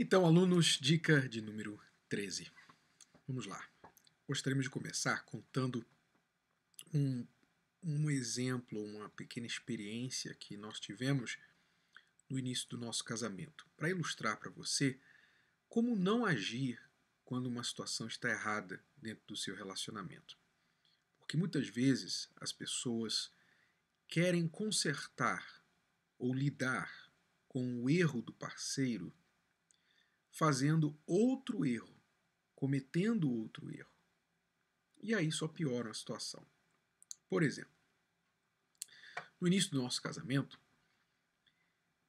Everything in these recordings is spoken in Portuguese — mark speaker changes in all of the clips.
Speaker 1: Então, alunos, dica de número 13. Vamos lá. Gostaríamos de começar contando um, um exemplo, uma pequena experiência que nós tivemos no início do nosso casamento, para ilustrar para você como não agir quando uma situação está errada dentro do seu relacionamento. Porque muitas vezes as pessoas querem consertar ou lidar com o erro do parceiro fazendo outro erro, cometendo outro erro. E aí só piora a situação. Por exemplo, no início do nosso casamento,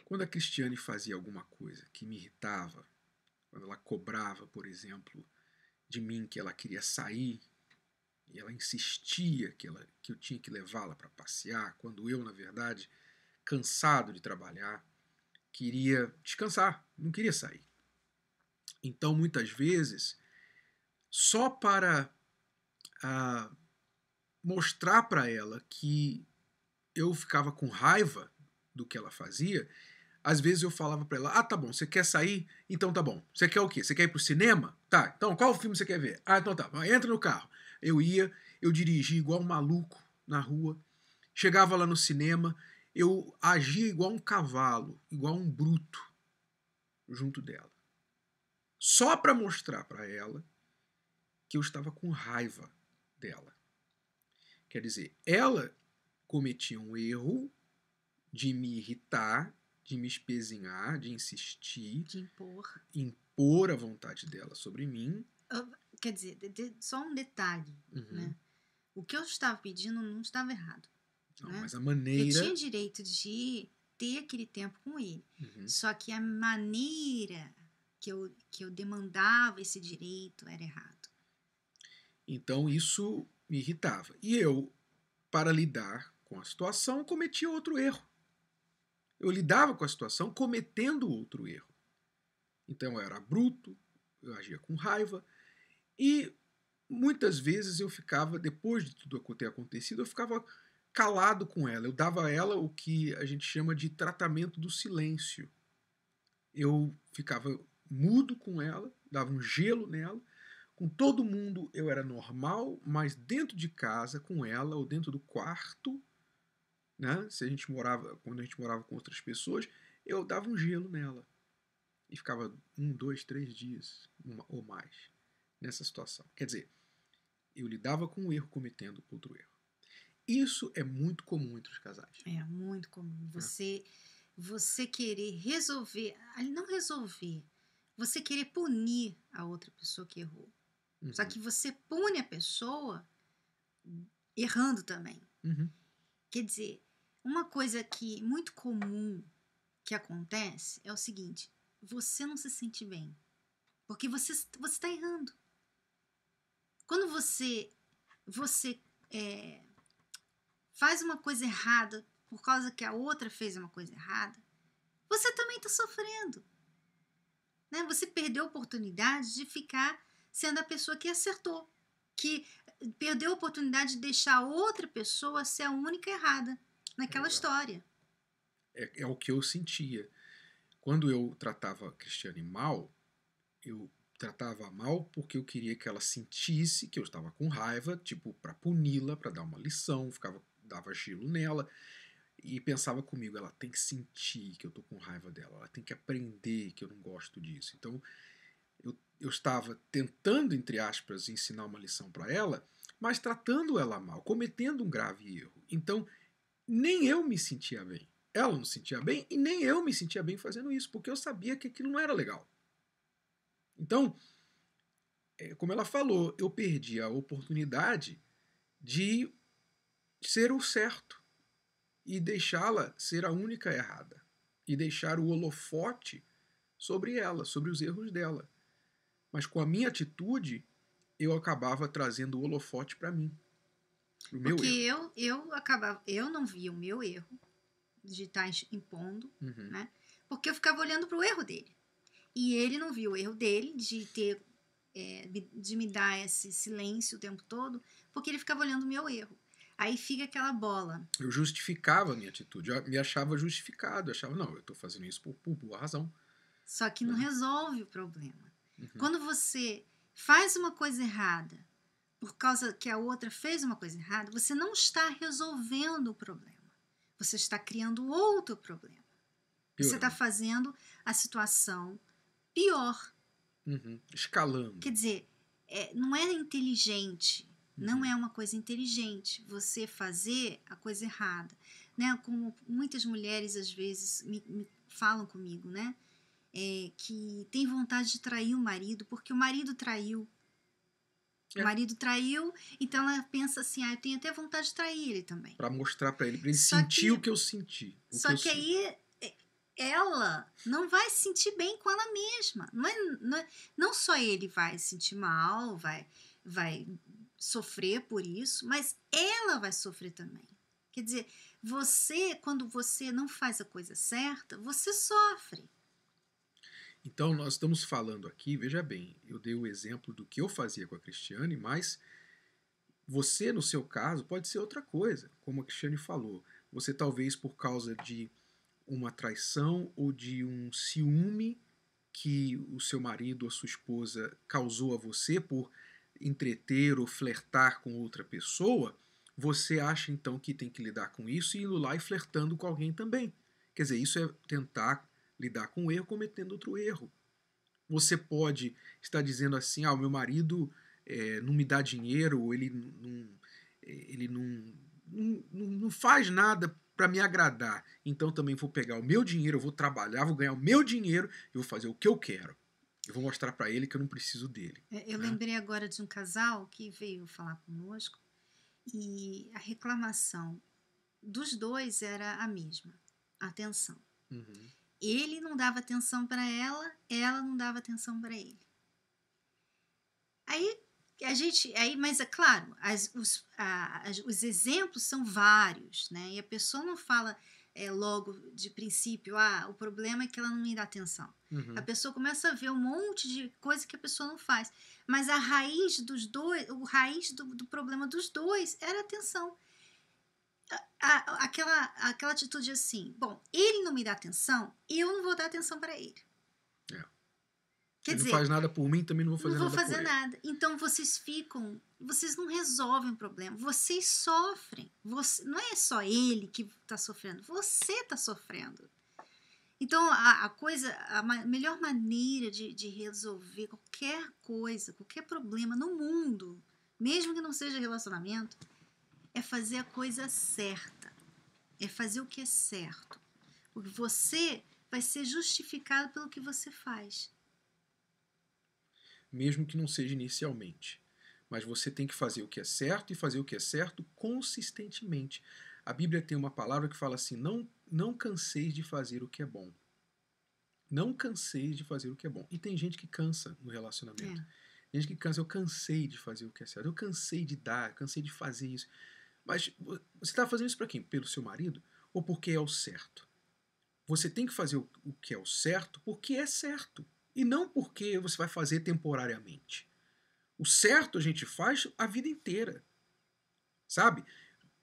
Speaker 1: quando a Cristiane fazia alguma coisa que me irritava, quando ela cobrava, por exemplo, de mim que ela queria sair, e ela insistia que, ela, que eu tinha que levá-la para passear, quando eu, na verdade, cansado de trabalhar, queria descansar, não queria sair. Então, muitas vezes, só para ah, mostrar para ela que eu ficava com raiva do que ela fazia, às vezes eu falava para ela: Ah, tá bom, você quer sair? Então tá bom. Você quer o quê? Você quer ir pro cinema? Tá, então qual filme você quer ver? Ah, então tá, entra no carro. Eu ia, eu dirigia igual um maluco na rua, chegava lá no cinema, eu agia igual um cavalo, igual um bruto junto dela só para mostrar para ela que eu estava com raiva dela. Quer dizer, ela cometia um erro de me irritar, de me espezinhar, de insistir, de
Speaker 2: impor,
Speaker 1: impor a vontade dela sobre mim.
Speaker 2: Ah, quer dizer, de, de, só um detalhe, uhum. né? O que eu estava pedindo não estava errado. Não, né? mas a
Speaker 1: maneira. Eu tinha
Speaker 2: direito de ter aquele tempo com ele. Uhum. Só que a maneira, que eu, que eu demandava esse direito era errado.
Speaker 1: Então isso me irritava. E eu, para lidar com a situação, cometia outro erro. Eu lidava com a situação cometendo outro erro. Então eu era bruto, eu agia com raiva e muitas vezes eu ficava, depois de tudo ter acontecido, eu ficava calado com ela. Eu dava a ela o que a gente chama de tratamento do silêncio. Eu ficava mudo com ela, dava um gelo nela. Com todo mundo eu era normal, mas dentro de casa, com ela ou dentro do quarto, né? Se a gente morava, quando a gente morava com outras pessoas, eu dava um gelo nela e ficava um, dois, três dias uma, ou mais nessa situação. Quer dizer, eu lidava com um erro cometendo outro erro. Isso é muito comum entre os casais.
Speaker 2: É muito comum. Né? Você, é. você querer resolver, não resolver, você querer punir a outra pessoa que errou. Uhum. Só que você pune a pessoa errando também. Uhum. Quer dizer, uma coisa que muito comum que acontece é o seguinte: você não se sente bem. Porque você está errando. Quando você, você é, faz uma coisa errada por causa que a outra fez uma coisa errada, você também está sofrendo. Né? Você perdeu a oportunidade de ficar sendo a pessoa que acertou, que perdeu a oportunidade de deixar outra pessoa ser a única errada naquela é, história.
Speaker 1: É, é, o que eu sentia. Quando eu tratava a Cristiane mal, eu tratava mal porque eu queria que ela sentisse que eu estava com raiva, tipo, para puni-la, para dar uma lição, ficava dava gelo nela. E pensava comigo, ela tem que sentir que eu tô com raiva dela, ela tem que aprender que eu não gosto disso. Então, eu, eu estava tentando, entre aspas, ensinar uma lição para ela, mas tratando ela mal, cometendo um grave erro. Então, nem eu me sentia bem. Ela não se sentia bem e nem eu me sentia bem fazendo isso, porque eu sabia que aquilo não era legal. Então, é, como ela falou, eu perdi a oportunidade de ser o certo e deixá-la ser a única errada e deixar o holofote sobre ela, sobre os erros dela. Mas com a minha atitude, eu acabava trazendo o holofote para mim. O meu Porque erro.
Speaker 2: eu eu acabava, eu não via o meu erro de tá estar impondo, uhum. né? Porque eu ficava olhando para o erro dele. E ele não viu o erro dele de ter é, de me dar esse silêncio o tempo todo, porque ele ficava olhando o meu erro. Aí fica aquela bola.
Speaker 1: Eu justificava a minha atitude, eu me achava justificado, eu achava, não, eu estou fazendo isso por, por, boa razão.
Speaker 2: Só que não uhum. resolve o problema. Uhum. Quando você faz uma coisa errada por causa que a outra fez uma coisa errada, você não está resolvendo o problema. Você está criando outro problema. Pior. Você está né? fazendo a situação pior.
Speaker 1: Uhum. Escalando. Quer
Speaker 2: dizer, é, não é inteligente não uhum. é uma coisa inteligente você fazer a coisa errada. Né? Como muitas mulheres às vezes me, me falam comigo, né? É, que tem vontade de trair o marido porque o marido traiu. É. O marido traiu, então ela pensa assim: ah, eu tenho até vontade de trair ele também.
Speaker 1: Para mostrar para ele, para ele só sentir que, o que eu senti. Só que, que
Speaker 2: aí é, ela não vai se sentir bem com ela mesma. Não, é, não, é, não só ele vai se sentir mal, vai, vai sofrer por isso, mas ela vai sofrer também. Quer dizer, você, quando você não faz a coisa certa, você sofre.
Speaker 1: Então, nós estamos falando aqui, veja bem, eu dei o exemplo do que eu fazia com a Cristiane, mas você, no seu caso, pode ser outra coisa, como a Cristiane falou. Você, talvez, por causa de uma traição ou de um ciúme que o seu marido ou a sua esposa causou a você por entreter ou flertar com outra pessoa, você acha então que tem que lidar com isso e ir lá e flertando com alguém também. Quer dizer, isso é tentar lidar com um erro cometendo outro erro. Você pode estar dizendo assim: ah, o meu marido é, não me dá dinheiro, ou ele não, eh, ele não, não, não faz nada para me agradar. Então também vou pegar o meu dinheiro, eu vou trabalhar, vou ganhar o meu dinheiro e vou fazer o que eu quero eu vou mostrar para ele que eu não preciso dele.
Speaker 2: É, eu né? lembrei agora de um casal que veio falar conosco e a reclamação dos dois era a mesma: atenção. Uhum. Ele não dava atenção para ela, ela não dava atenção para ele. Aí a gente, aí, mas é claro, as, os, a, as, os exemplos são vários, né? E a pessoa não fala é, logo de princípio, ah, o problema é que ela não me dá atenção. Uhum. A pessoa começa a ver um monte de coisa que a pessoa não faz. Mas a raiz dos dois, o raiz do, do problema dos dois era a atenção. A, a, aquela, aquela atitude assim, bom, ele não me dá atenção, eu não vou dar atenção para ele. Quer dizer, não faz nada
Speaker 1: por mim, também não vou fazer nada. Não vou nada fazer nada.
Speaker 2: Então vocês ficam, vocês não resolvem o problema, vocês sofrem. Você, não é só ele que está sofrendo, você está sofrendo. Então a, a coisa, a ma melhor maneira de, de resolver qualquer coisa, qualquer problema no mundo, mesmo que não seja relacionamento, é fazer a coisa certa. É fazer o que é certo. Porque você vai ser justificado pelo que você faz
Speaker 1: mesmo que não seja inicialmente. Mas você tem que fazer o que é certo e fazer o que é certo consistentemente. A Bíblia tem uma palavra que fala assim: não, não canseis de fazer o que é bom. Não canseis de fazer o que é bom. E tem gente que cansa no relacionamento. É. Gente que cansa, eu cansei de fazer o que é certo, eu cansei de dar, cansei de fazer isso. Mas você está fazendo isso para quem? Pelo seu marido? Ou porque é o certo? Você tem que fazer o que é o certo porque é certo. E não porque você vai fazer temporariamente. O certo a gente faz a vida inteira. Sabe?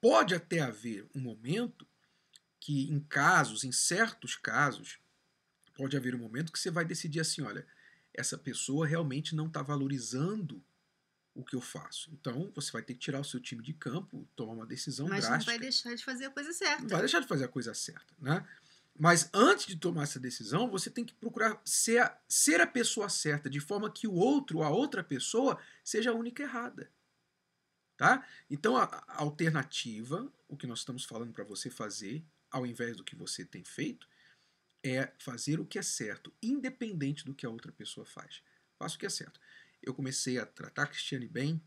Speaker 1: Pode até haver um momento que, em casos, em certos casos, pode haver um momento que você vai decidir assim: olha, essa pessoa realmente não está valorizando o que eu faço. Então, você vai ter que tirar o seu time de campo, tomar uma decisão Mas drástica. Mas não
Speaker 2: vai deixar de fazer a coisa certa. Não vai deixar
Speaker 1: de fazer a coisa certa, né? Mas antes de tomar essa decisão, você tem que procurar ser a, ser a pessoa certa, de forma que o outro, a outra pessoa, seja a única errada. Tá? Então, a, a alternativa, o que nós estamos falando para você fazer, ao invés do que você tem feito, é fazer o que é certo, independente do que a outra pessoa faz. Faça o que é certo. Eu comecei a tratar a Cristiane bem,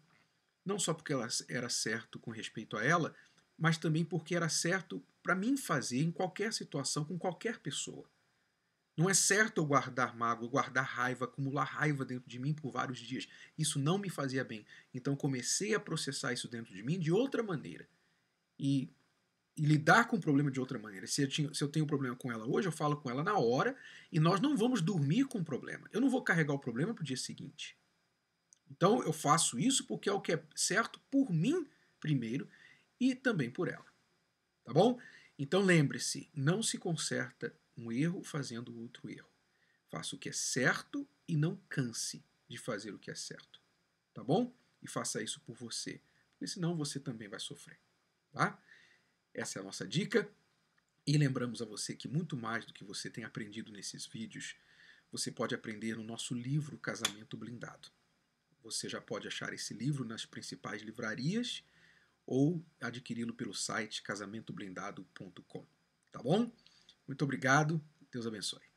Speaker 1: não só porque ela era certo com respeito a ela, mas também porque era certo para mim fazer em qualquer situação com qualquer pessoa. Não é certo eu guardar mágoa, guardar raiva, acumular raiva dentro de mim por vários dias. Isso não me fazia bem. Então comecei a processar isso dentro de mim de outra maneira. E, e lidar com o problema de outra maneira. Se eu, tinha, se eu tenho um problema com ela hoje, eu falo com ela na hora e nós não vamos dormir com o problema. Eu não vou carregar o problema para o dia seguinte. Então eu faço isso porque é o que é certo por mim primeiro e também por ela. Tá bom? Então lembre-se, não se conserta um erro fazendo outro erro. Faça o que é certo e não canse de fazer o que é certo. Tá bom? E faça isso por você, porque senão você também vai sofrer. Tá? Essa é a nossa dica. E lembramos a você que muito mais do que você tem aprendido nesses vídeos, você pode aprender no nosso livro Casamento Blindado. Você já pode achar esse livro nas principais livrarias ou adquiri-lo pelo site casamentoblindado.com. Tá bom? Muito obrigado. Deus abençoe.